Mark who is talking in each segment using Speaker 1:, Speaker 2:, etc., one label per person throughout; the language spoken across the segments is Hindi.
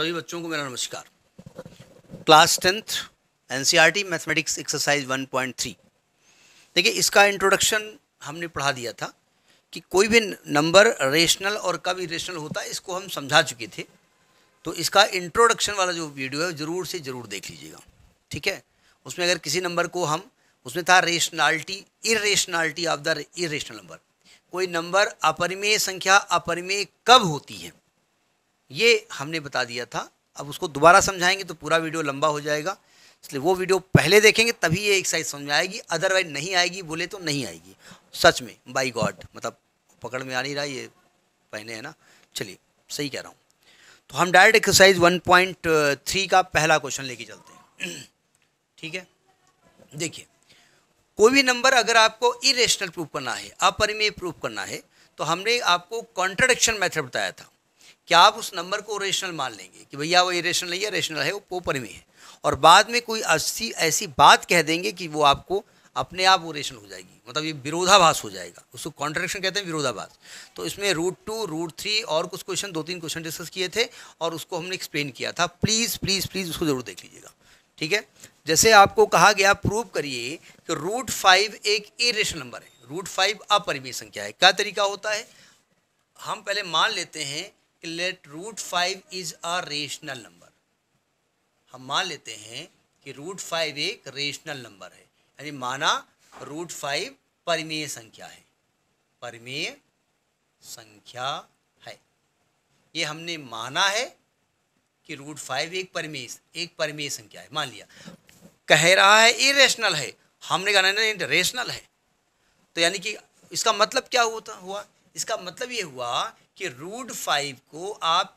Speaker 1: सभी बच्चों को मेरा नमस्कार class tenth NCERT mathematics exercise 1.3 देखिए इसका इंट्रोडक्शन हमने पढ़ा दिया था कि कोई भी नंबर रेशनल और कब इरेशनल होता है इसको हम समझा चुके थे तो इसका इंट्रोडक्शन वाला जो वीडियो है ज़रूर से ज़रूर देख लीजिएगा ठीक है उसमें अगर किसी नंबर को हम उसमें था rationality irrationality of the irrational number कोई नंबर अपरिमेय संख्या अपरिमेय कब होती है ये हमने बता दिया था अब उसको दोबारा समझाएंगे तो पूरा वीडियो लंबा हो जाएगा इसलिए वो वीडियो पहले देखेंगे तभी ये एक्सरसाइज समझ आएगी अदरवाइज नहीं आएगी बोले तो नहीं आएगी सच में बाई गॉड मतलब पकड़ में आ नहीं रहा ये पहने है ना चलिए सही कह रहा हूँ तो हम डायरेक्ट एक्सरसाइज 1.3 का पहला क्वेश्चन लेके चलते हैं ठीक है देखिए कोई भी नंबर अगर आपको इरेशनल प्रूफ करना है अपरिमेय प्रूफ करना है तो हमने आपको कॉन्ट्रडिक्शन मेथड बताया था क्या आप उस नंबर को रेशनल मान लेंगे कि भैया वो इरेशनल नहीं है रेशनल है वो पोपर में है और बाद में कोई ऐसी ऐसी बात कह देंगे कि वो आपको अपने आप वो रेशनल हो जाएगी मतलब ये विरोधाभास हो जाएगा उसको कॉन्ट्रेक्शन कहते हैं विरोधाभास तो इसमें रूट टू रूट थ्री और कुछ क्वेश्चन दो तीन क्वेश्चन डिस्कस किए थे और उसको हमने एक्सप्लेन किया था प्लीज़ प्लीज़ प्लीज़ उसको ज़रूर देख लीजिएगा ठीक है जैसे आपको कहा गया प्रूव करिए कि रूट फाइव एक इरेशनल नंबर है रूट फाइव अपरिमेय संख्या है क्या तरीका होता है हम पहले मान लेते हैं let root five is a rational number हम मान लेते हैं कि रूट फाइव एक रेशनल नंबर है यानी माना रूट फाइव परिमेय संख्या है परिमेय संख्या है ये हमने माना है कि रूट फाइव एक परिमेय एक परिमेय संख्या है मान लिया कह रहा है इरेशनल है हमने कहा ना रेशनल है तो यानी कि इसका मतलब क्या होता हुआ इसका मतलब ये हुआ कि रूट फाइव को आप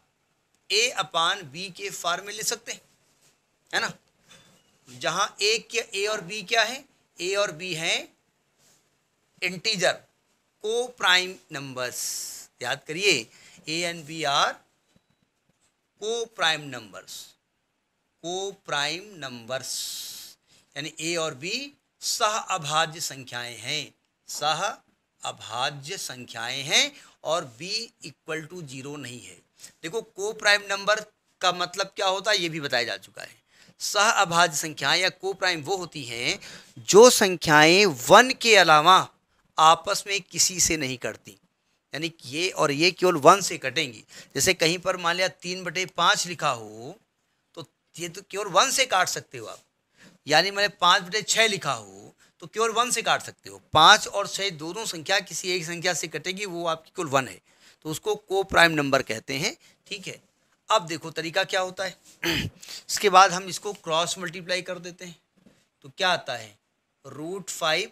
Speaker 1: ए अपान बी के फॉर्म में ले सकते हैं है ना जहाँ ए क्या ए और बी क्या है ए और बी हैं इंटीजर को प्राइम नंबर्स याद करिए A and B are coprime numbers coprime numbers यानी ए और बी सह अभाज्य संख्याएं हैं सह अभाज्य संख्याएं हैं और v इक्वल टू जीरो नहीं है देखो को प्राइम नंबर का मतलब क्या होता है ये भी बताया जा चुका है सह अभाज्य संख्याएं या को प्राइम वो होती हैं जो संख्याएं वन के अलावा आपस में किसी से नहीं कटती यानी ये और ये केवल वन से कटेंगी जैसे कहीं पर मान लिया तीन बटे पाँच लिखा हो तो ये तो केवल वन से काट सकते हो आप यानी मैंने पाँच बटे छः लिखा हो तो केवल वन से काट सकते हो पाँच और छः दोनों संख्या किसी एक संख्या से कटेगी वो आपकी कुल वन है तो उसको को प्राइम नंबर कहते हैं ठीक है अब देखो तरीका क्या होता है इसके बाद हम इसको क्रॉस मल्टीप्लाई कर देते हैं तो क्या आता है root five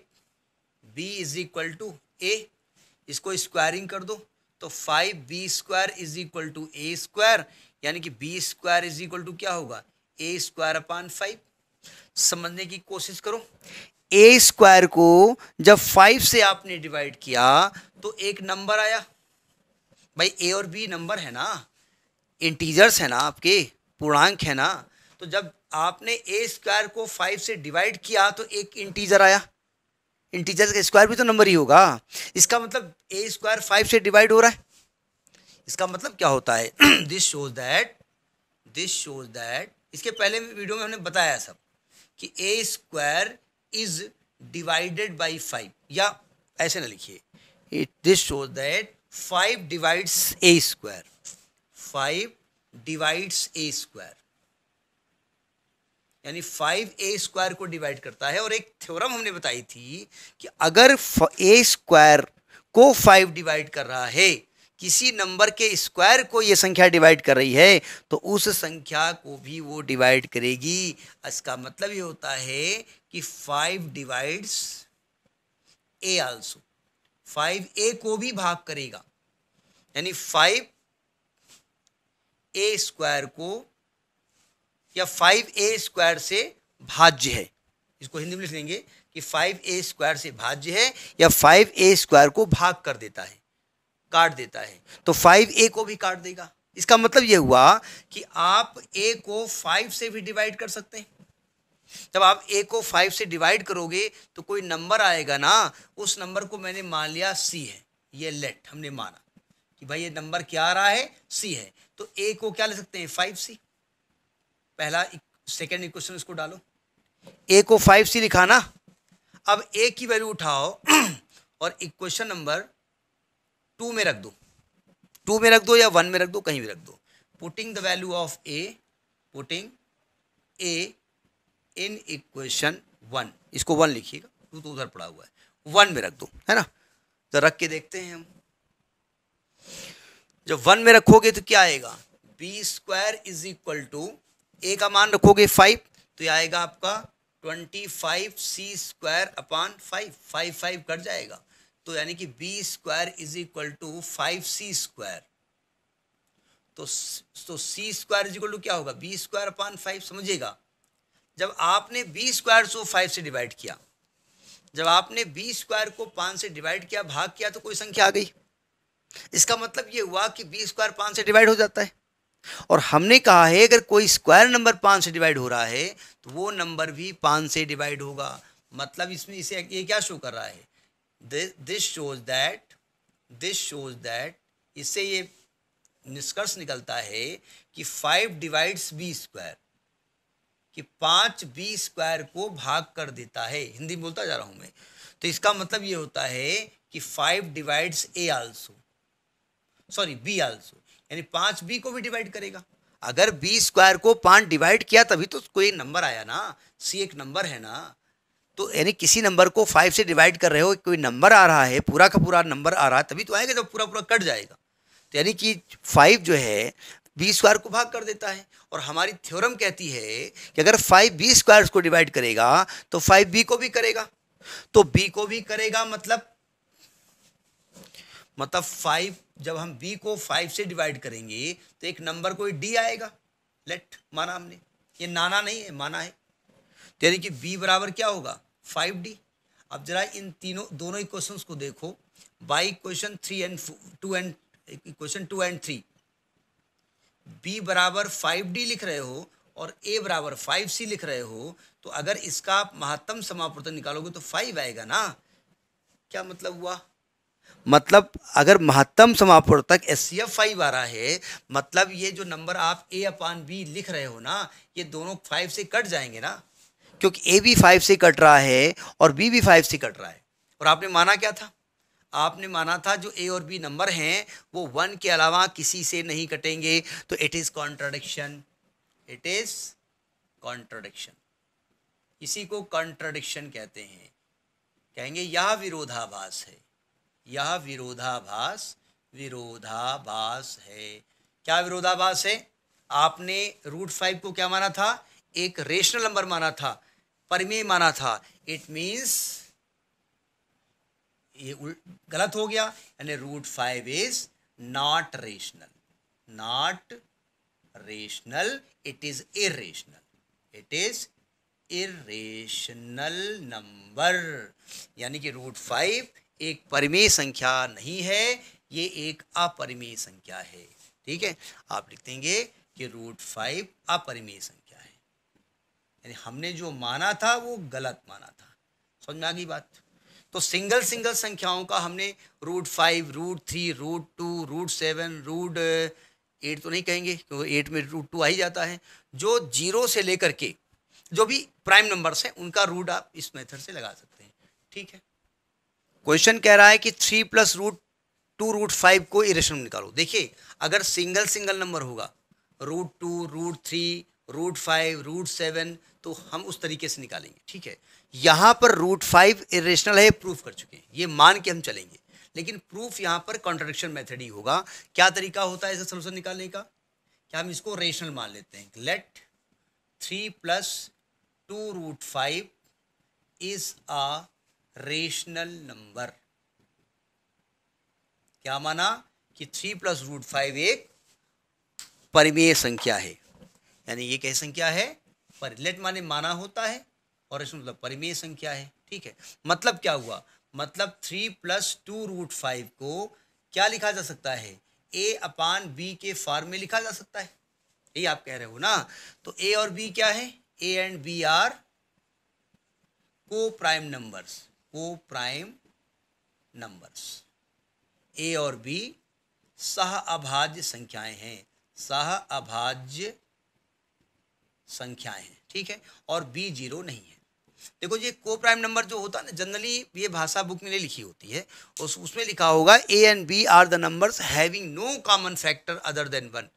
Speaker 1: B is equal to A इसको स्क्वायरिंग कर दो तो five B square is equal to A square यानी कि B square is equal to क्या होगा ए स्क्वायर अपान फाइव समझने की कोशिश करो ए स्क्वायर को जब फाइव से आपने डिवाइड किया तो एक नंबर आया भाई ए और बी नंबर है ना इंटीजर्स है ना आपके पूर्णांक है ना तो जब आपने ए स्क्वायर को फाइव से डिवाइड किया तो एक इंटीजर आया इंटीजर का स्क्वायर भी तो नंबर ही होगा इसका मतलब ए स्क्वायर फाइव से डिवाइड हो रहा है इसका मतलब क्या होता है this shows that this shows that इसके पहले वीडियो में हमने बताया सब कि A square is divided by five या ऐसे ना लिखिए it this show that five divides A square five divides A square यानी फाइव ए स्क्वायर को डिवाइड करता है और एक थ्योरम हमने बताई थी कि अगर ए स्क्वायर को फाइव डिवाइड कर रहा है किसी नंबर के स्क्वायर को ये संख्या डिवाइड कर रही है तो उस संख्या को भी वो डिवाइड करेगी इसका मतलब ये होता है कि five divides A also five A को भी भाग करेगा यानी फाइव ए स्क्वायर को या फाइव ए स्क्वायर से भाज्य है इसको हिंदी में लिख लेंगे कि फाइव ए स्क्वायर से भाज्य है या फाइव ए स्क्वायर को भाग कर देता है काट देता है तो फाइव ए को भी काट देगा इसका मतलब यह हुआ कि आप ए को फाइव से भी डिवाइड कर सकते हैं जब आप ए को फाइव से डिवाइड करोगे तो कोई नंबर आएगा ना उस नंबर को मैंने मान लिया सी है ये लेट हमने माना कि भाई ये नंबर क्या आ रहा है सी है तो ए को क्या ले सकते हैं फाइव सी पहला सेकेंड इक्वेशन इसको डालो ए को फाइव सी लिखा ना अब ए की वैल्यू उठाओ और इक्वेशन नंबर टू में रख दो टू में रख दो या वन में रख दो कहीं भी रख दो putting the value of A putting A in equation one इसको वन लिखिएगा टू तो उधर पड़ा हुआ है वन में रख दो है ना तो रख के देखते हैं हम जब वन में रखोगे तो क्या आएगा B square is equal to A का मान रखोगे फाइव तो ये आएगा आपका twenty five C square upon five five five cut जाएगा तो यानी कि B square is equal to five C square तो तो C square is equal to क्या होगा बी स्क्वायर अपॉन फाइव समझिएगा जब आपने बी स्क्वायर को फाइव से डिवाइड किया जब आपने बी स्क्वायर को पाँच से डिवाइड किया भाग किया तो कोई संख्या आ गई इसका मतलब ये हुआ कि बी स्क्वायर पाँच से डिवाइड हो जाता है और हमने कहा है अगर कोई स्क्वायर नंबर पाँच से डिवाइड हो रहा है तो वो नंबर भी पाँच से डिवाइड होगा मतलब इसमें इसे ये क्या शो कर रहा है this shows that this shows that इससे ये निष्कर्ष निकलता है कि फाइव डिवाइड्स बी स्क्वायर कि पाँच बी स्क्वायर को भाग कर देता है हिंदी बोलता जा रहा हूँ मैं तो इसका मतलब ये होता है कि five divides A also sorry B also यानी पाँच बी को भी डिवाइड करेगा अगर बी स्क्वायर को पाँच डिवाइड किया तभी तो कोई नंबर आया ना सी एक नंबर है ना तो यानी किसी नंबर को फाइव से डिवाइड कर रहे हो कोई नंबर आ रहा है पूरा का पूरा नंबर आ रहा है तभी तो आएगा जब पूरा पूरा कट जाएगा तो यानी कि फाइव जो है बी स्क्वायर को भाग कर देता है और हमारी थ्योरम कहती है कि अगर फाइव बी स्क्वायर को डिवाइड करेगा तो फाइव बी को भी करेगा तो बी को भी करेगा मतलब मतलब फाइव जब हम बी को फाइव से डिवाइड करेंगे तो एक नंबर कोई डी आएगा लेट माना हमने ये नाना नहीं है माना है तो यानी कि बी बराबर क्या होगा फाइव डी अब जरा इन तीनों दोनों इक्वेशन को देखो by question three and two and question two and three B बराबर फाइव डी लिख रहे हो और ए बराबर फाइव सी लिख रहे हो तो अगर इसका आप महत्तम समापवर्तन निकालोगे तो फाइव आएगा ना क्या मतलब हुआ मतलब अगर महत्तम समापवर्तक एस सी एफ फाइव आ रहा है मतलब ये जो नंबर आप ए अपान बी लिख रहे हो ना ये दोनों फाइव से कट जाएंगे ना क्योंकि ए भी फाइव से कट रहा है और बी भी फाइव से कट रहा है और आपने माना क्या था आपने माना था जो ए और बी नंबर हैं वो वन के अलावा किसी से नहीं कटेंगे तो it is contradiction it is contradiction इसी को कॉन्ट्राडिक्शन कहते हैं कहेंगे यह विरोधाभास है यह विरोधाभास विरोधाभास है क्या विरोधाभास है आपने रूट फाइव को क्या माना था एक रेशनल नंबर माना था परमे माना था इट मीन्स ये गलत हो गया यानी root five is not rational not rational it is irrational it is irrational number यानी कि रूट फाइव एक परिमेय संख्या नहीं है ये एक अपरिमेय संख्या है ठीक है आप लिख देंगे कि रूट फाइव अपरिमेय संख्या यानी हमने जो माना था वो गलत माना था समझ में आ गई बात तो सिंगल सिंगल संख्याओं का हमने root five root three root two root seven root eight तो नहीं कहेंगे क्योंकि एट में रूट टू आ ही जाता है जो जीरो से लेकर के जो भी प्राइम नंबर्स हैं उनका रूट आप इस मेथड से लगा सकते हैं ठीक है क्वेश्चन कह रहा है कि three plus root two root five को इरेशन निकालो देखिए अगर सिंगल सिंगल नंबर होगा root two root three root five root seven तो हम उस तरीके से निकालेंगे ठीक है यहाँ पर रूट फाइव इेशनल है प्रूफ कर चुके हैं ये मान के हम चलेंगे लेकिन प्रूफ यहाँ पर कॉन्ट्रडिक्शन मेथड ही होगा क्या तरीका होता है इसे सोल्यूशन निकालने का क्या हम इसको रेशनल मान लेते हैं let three plus two root five is a rational number क्या माना कि थ्री प्लस रूट फाइव एक परिमेय संख्या है यानी ये कह संख्या है पर लेट माने माना होता है और इसमें मतलब परिमेय संख्या है ठीक है मतलब क्या हुआ मतलब three plus two root five को क्या लिखा जा सकता है ए अपान बी के फॉर्म में लिखा जा सकता है ये आप कह रहे हो ना तो ए और बी क्या है A and B are coprime numbers coprime numbers A और बी सह अभाज्य संख्याएं हैं सह अभाज्य संख्याएं हैं ठीक है और बी जीरो नहीं है देखो ये को प्राइम नंबर जो होता है ना जनरली ये भाषा बुक में लिखी होती है उस उसमें लिखा होगा A and B are the numbers having no common factor other than one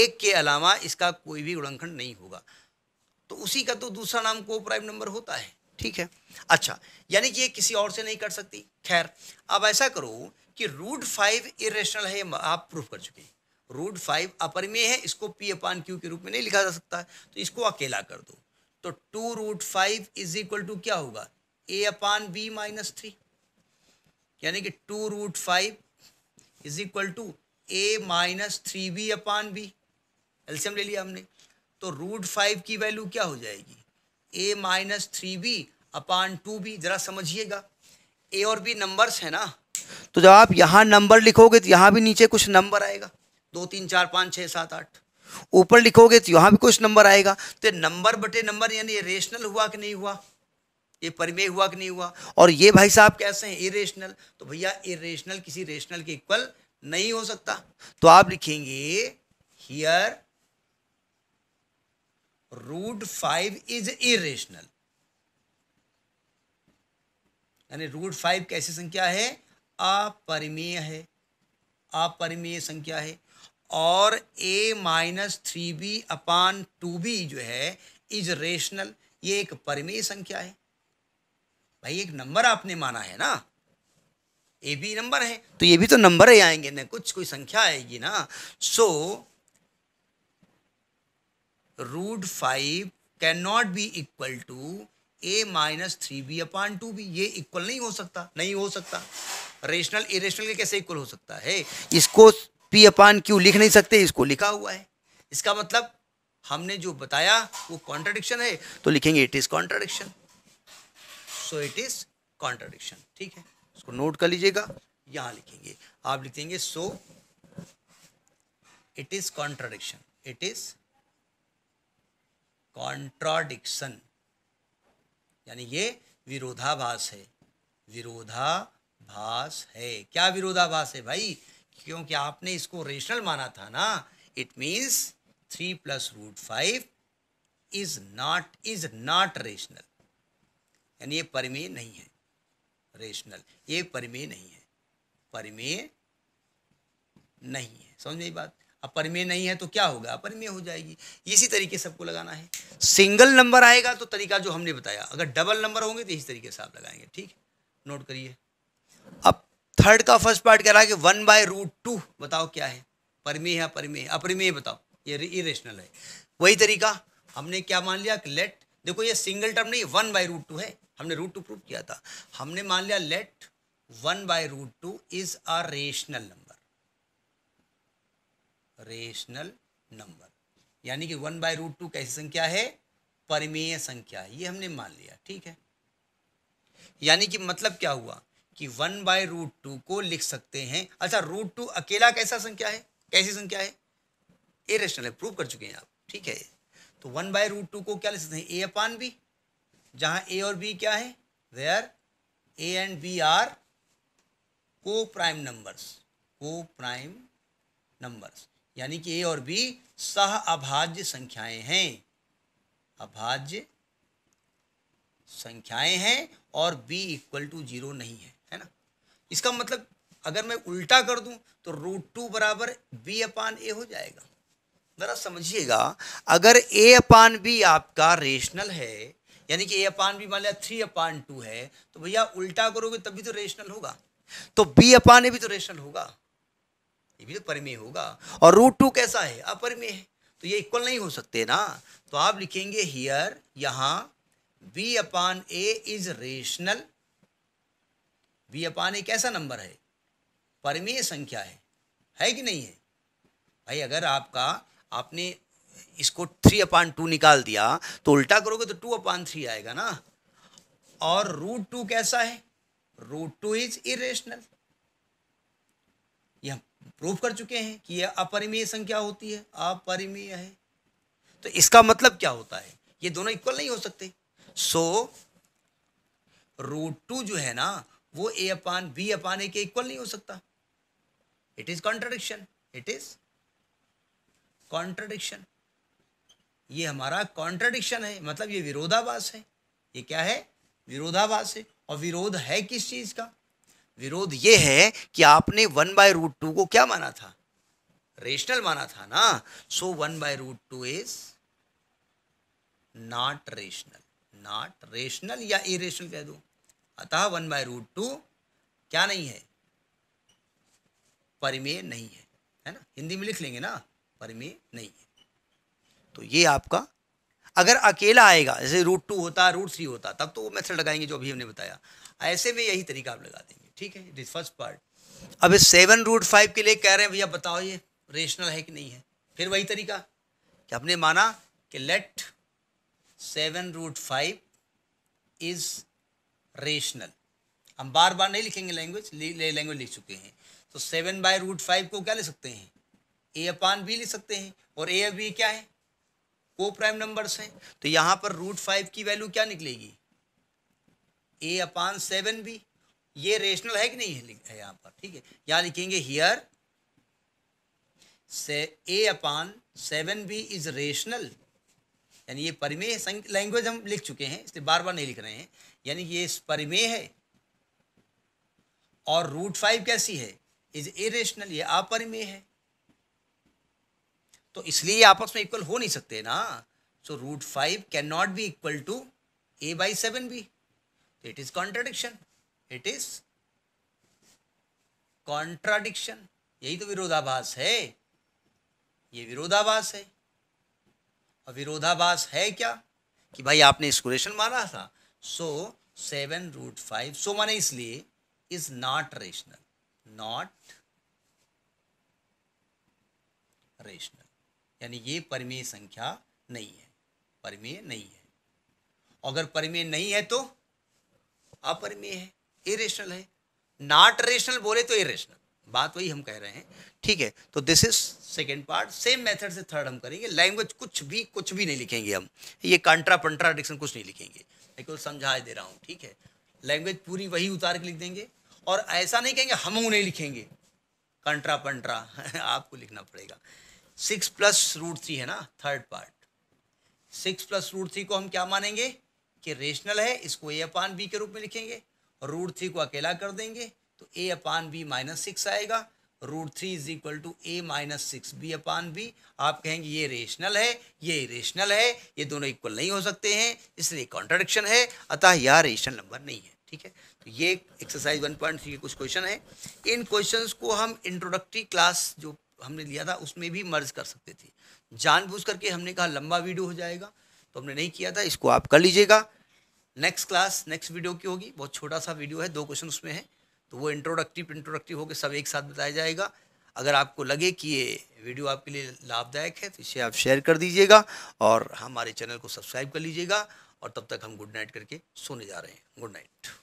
Speaker 1: एक के अलावा इसका कोई भी उल्लंघन नहीं होगा तो उसी का तो दूसरा नाम को प्राइम नंबर होता है ठीक है अच्छा यानी कि ये किसी और से नहीं कर सकती खैर अब ऐसा करो कि रूट फाइव इरेशनल है आप प्रूफ कर चुके हैं रूट फाइव अपर में है इसको पी अपान क्यू के रूप में नहीं लिखा जा सकता है तो इसको अकेला कर दो तो two root five is equal to क्या होगा A upon B minus three यानी कि two root five is equal to A minus three B upon B एल्सियम ले लिया हमने तो रूट फाइव की वैल्यू क्या हो जाएगी A minus three B upon two B ज़रा समझिएगा ए और बी नंबर्स है ना तो जब आप यहाँ नंबर लिखोगे तो यहाँ भी नीचे कुछ नंबर आएगा दो तीन चार पाँच छः सात आठ ऊपर लिखोगे तो यहाँ भी कुछ नंबर आएगा तो नंबर बटे नंबर यानी रेशनल हुआ कि नहीं हुआ ये परिमेय हुआ कि नहीं हुआ और ये भाई साहब कैसे हैं इरेशनल तो भैया इरेशनल किसी रेशनल के इक्वल नहीं हो सकता तो आप लिखेंगे here root five is irrational यानी रूट फाइव कैसी संख्या है अपरिमेय है अपरिमेय संख्या है और A minus three B upon two B जो है इज रेशनल ये एक परिमेय संख्या है भाई एक नंबर आपने माना है ना ए बी नंबर है तो ये भी तो नंबर ही आएंगे ना कुछ कोई संख्या आएगी ना so root five cannot be equal to A minus three B upon two B ये इक्वल नहीं हो सकता नहीं हो सकता रेशनल इरेशनल के कैसे इक्वल हो सकता है इसको पी अपान क्यू लिख नहीं सकते इसको लिखा हुआ है इसका मतलब हमने जो बताया वो कॉन्ट्राडिक्शन है तो लिखेंगे it is contradiction so it is contradiction ठीक है इसको नोट कर लीजिएगा यहां लिखेंगे आप लिखेंगे so it is contradiction it is contradiction यानी ये विरोधाभास है विरोधाभास है क्या विरोधाभास है भाई क्योंकि आपने इसको रेशनल माना था ना it means three plus root five is not is not rational यानी ये परिमेय नहीं है रेशनल ये परिमेय नहीं है परिमेय नहीं है समझ में बात अब परिमेय नहीं है तो क्या होगा अपरिमेय हो जाएगी इसी तरीके से सबको लगाना है सिंगल नंबर आएगा तो तरीका जो हमने बताया अगर डबल नंबर होंगे तो इसी तरीके से आप लगाएंगे ठीक है नोट करिए अब थर्ड का फर्स्ट पार्ट कह रहा है कि वन बाय रूट टू बताओ क्या है परमेय है अपरिमेय अपरिमेय बताओ ये इरेशनल है वही तरीका हमने क्या मान लिया कि लेट देखो ये सिंगल टर्म नहीं वन बाई रूट टू है हमने रूट टू प्रूव किया था हमने मान लिया let one by root two is a rational number rational number यानी कि वन बाय रूट टू कैसी संख्या है परिमेय संख्या ये हमने मान लिया ठीक है यानी कि मतलब क्या हुआ कि वन बाय रूट टू को लिख सकते हैं अच्छा रूट टू अकेला कैसा संख्या है कैसी संख्या है ए रेशनल है प्रूव कर चुके हैं आप ठीक है तो वन बाय रूट टू को क्या लिख सकते हैं ए अपान बी जहां ए और बी क्या है where A and B are coprime numbers coprime numbers यानी कि ए और बी सह अभाज्य संख्याएं हैं अभाज्य संख्याएं हैं और b इक्वल टू जीरो नहीं है इसका मतलब अगर मैं उल्टा कर दूं तो रूट टू बराबर बी अपान ए हो जाएगा ज़रा समझिएगा अगर ए अपान बी आपका रेशनल है यानी कि ए अपान बी मान लिया थ्री अपान टू है तो भैया उल्टा करोगे तभी तो रेशनल होगा तो बी अपान ए भी तो रेशनल होगा ये भी तो परिमेय होगा और रूट टू कैसा है अपरिमेय है तो ये इक्वल नहीं हो सकते ना तो आप लिखेंगे हियर यहाँ B upon A is rational B upon एक ऐसा नंबर है परमेय संख्या है है कि नहीं है भाई अगर आपका आपने इसको थ्री अपान टू निकाल दिया तो उल्टा करोगे तो टू अपान थ्री आएगा ना और रूट टू कैसा है रूट टू इज इरेशनल यह प्रूव कर चुके हैं कि यह अपरिमेय संख्या होती है अपरिमेय है तो इसका मतलब क्या होता है ये दोनों इक्वल नहीं हो सकते सो रूट टू जो है ना वो ए अपान बी अपान ए के इक्वल नहीं हो सकता it is contradiction it is contradiction ये हमारा कॉन्ट्रडिक्शन है मतलब ये विरोधाभास है ये क्या है विरोधाभास है और विरोध है किस चीज़ का विरोध ये है कि आपने वन बाय रूट टू को क्या माना था रेशनल माना था ना so one by root two is not rational not rational या इरेशनल कह दूं अतः वन बाय रूट टू क्या नहीं है परिमेय नहीं है है ना हिंदी में लिख लेंगे ना परिमेय नहीं है तो ये आपका अगर अकेला आएगा जैसे रूट टू होता रूट थ्री होता तब तो वो मेथड लगाएंगे जो अभी हमने बताया ऐसे में यही तरीका आप लगा देंगे ठीक है दिस फर्स्ट पार्ट अब इस सेवन रूट फाइव के लिए कह रहे हैं भैया बताओ ये रेशनल है कि नहीं है फिर वही तरीका कि आपने माना कि let seven root five is rational हम बार बार नहीं लिखेंगे लैंग्वेज लैंग्वेज लिख चुके हैं तो सेवन बाय रूट फाइव को क्या ले सकते हैं ए अपान बी ले सकते हैं और ए बी क्या है को प्राइम नंबर्स हैं तो यहाँ पर रूट फाइव की वैल्यू क्या निकलेगी ए अपान सेवन बी ये रेशनल है कि नहीं है, है यहाँ पर ठीक है यहाँ लिखेंगे हियर से A upon seven B is rational यानी ये परिमेय लैंग्वेज हम लिख चुके हैं इसलिए बार बार नहीं लिख रहे हैं यानी ये परिमेय है और रूट फाइव कैसी है इज इरेशनल ये अपरिमेय है तो इसलिए आपस में इक्वल हो नहीं सकते ना so root five cannot be equal to A by seven B it is contradiction it is contradiction यही तो विरोधाभास है ये विरोधाभास है और विरोधाभास है क्या कि भाई आपने इसको माना था so seven root five so माने इसलिए is not rational not rational यानी ये परिमेय संख्या नहीं है परिमेय नहीं है अगर परिमेय नहीं है तो अपरिमेय है इरेशनल है नॉट रेशनल बोले तो इरेशनल बात वही हम कह रहे हैं ठीक है तो this is second part same method से थर्ड हम करेंगे लैंग्वेज कुछ भी कुछ भी नहीं लिखेंगे हम ये कंट्रा पंट्राडिक्शन कुछ नहीं लिखेंगे मैं समझा दे रहा हूँ ठीक है लैंग्वेज पूरी वही उतार के लिख देंगे और ऐसा नहीं कहेंगे हम उन्हें लिखेंगे कंट्रा पंट्रा आपको लिखना पड़ेगा सिक्स प्लस रूट थ्री है ना third part six plus root three को हम क्या मानेंगे कि रेशनल है इसको ए अपान बी के रूप में लिखेंगे और रूट थ्री को अकेला कर देंगे तो A upon B minus six आएगा root three is equal to A minus six B upon B आप कहेंगे ये रेशनल है ये रेशनल है ये दोनों इक्वल नहीं हो सकते हैं इसलिए कॉन्ट्रडिक्शन है अतः यह रेशनल नंबर नहीं है ठीक है तो ये एक्सरसाइज वन पॉइंट थ्री के कुछ क्वेश्चन है इन क्वेश्चन को हम इंट्रोडक्टरी क्लास जो हमने लिया था उसमें भी मर्ज कर सकते थे जानबूझ करके हमने कहा लंबा वीडियो हो जाएगा तो हमने नहीं किया था इसको आप कर लीजिएगा नेक्स्ट क्लास नेक्स्ट वीडियो की होगी बहुत छोटा सा वीडियो है दो क्वेश्चन उसमें है तो वो इंट्रोडक्टिव इंट्रोडक्टिव होकर सब एक साथ बताया जाएगा अगर आपको लगे कि ये वीडियो आपके लिए लाभदायक है तो इसे आप शेयर कर दीजिएगा और हमारे चैनल को सब्सक्राइब कर लीजिएगा और तब तक हम गुड नाइट करके सोने जा रहे हैं गुड नाइट